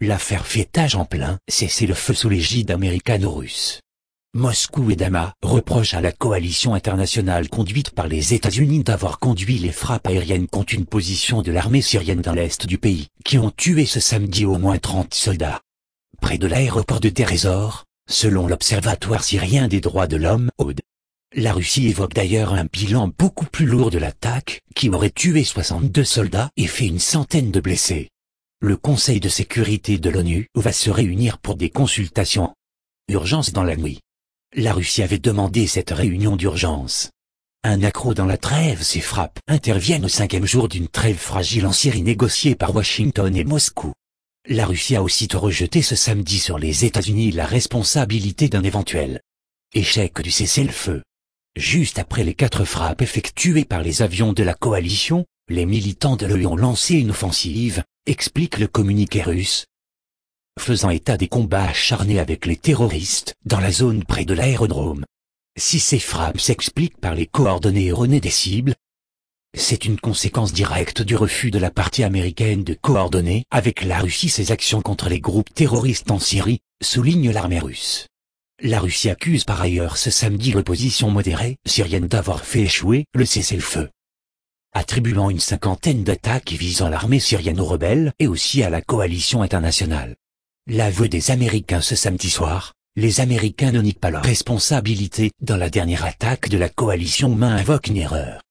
L'affaire fait en plein, c'est le feu sous l'égide américano-russe. Moscou et Dama reprochent à la coalition internationale conduite par les États-Unis d'avoir conduit les frappes aériennes contre une position de l'armée syrienne dans l'est du pays, qui ont tué ce samedi au moins 30 soldats. Près de l'aéroport de Térésor, selon l'Observatoire syrien des droits de l'homme, Aude. La Russie évoque d'ailleurs un bilan beaucoup plus lourd de l'attaque, qui aurait tué 62 soldats et fait une centaine de blessés le Conseil de sécurité de l'ONU va se réunir pour des consultations. Urgence dans la nuit. La Russie avait demandé cette réunion d'urgence. Un accro dans la trêve, ces frappes interviennent au cinquième jour d'une trêve fragile en Syrie négociée par Washington et Moscou. La Russie a aussitôt rejeté ce samedi sur les États-Unis la responsabilité d'un éventuel échec du cessez-le-feu. Juste après les quatre frappes effectuées par les avions de la coalition, les militants de l'EU ont lancé une offensive, explique le communiqué russe, faisant état des combats acharnés avec les terroristes dans la zone près de l'aérodrome. Si ces frappes s'expliquent par les coordonnées erronées des cibles, c'est une conséquence directe du refus de la partie américaine de coordonner avec la Russie ses actions contre les groupes terroristes en Syrie, souligne l'armée russe. La Russie accuse par ailleurs ce samedi l'opposition modérée syrienne d'avoir fait échouer le cessez-le-feu attribuant une cinquantaine d'attaques visant l'armée syrienne aux rebelles et aussi à la coalition internationale. L'aveu des Américains ce samedi soir, les Américains ne pas leur responsabilité dans la dernière attaque de la coalition main invoque une erreur.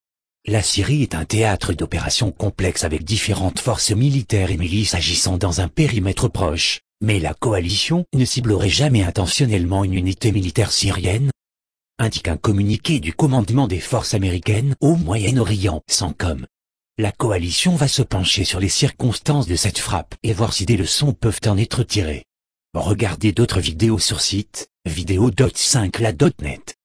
La Syrie est un théâtre d'opérations complexes avec différentes forces militaires et milices agissant dans un périmètre proche, mais la coalition ne ciblerait jamais intentionnellement une unité militaire syrienne, indique un communiqué du commandement des forces américaines au Moyen-Orient, sans La coalition va se pencher sur les circonstances de cette frappe et voir si des leçons peuvent en être tirées. Regardez d'autres vidéos sur site, vidéo.5la.net.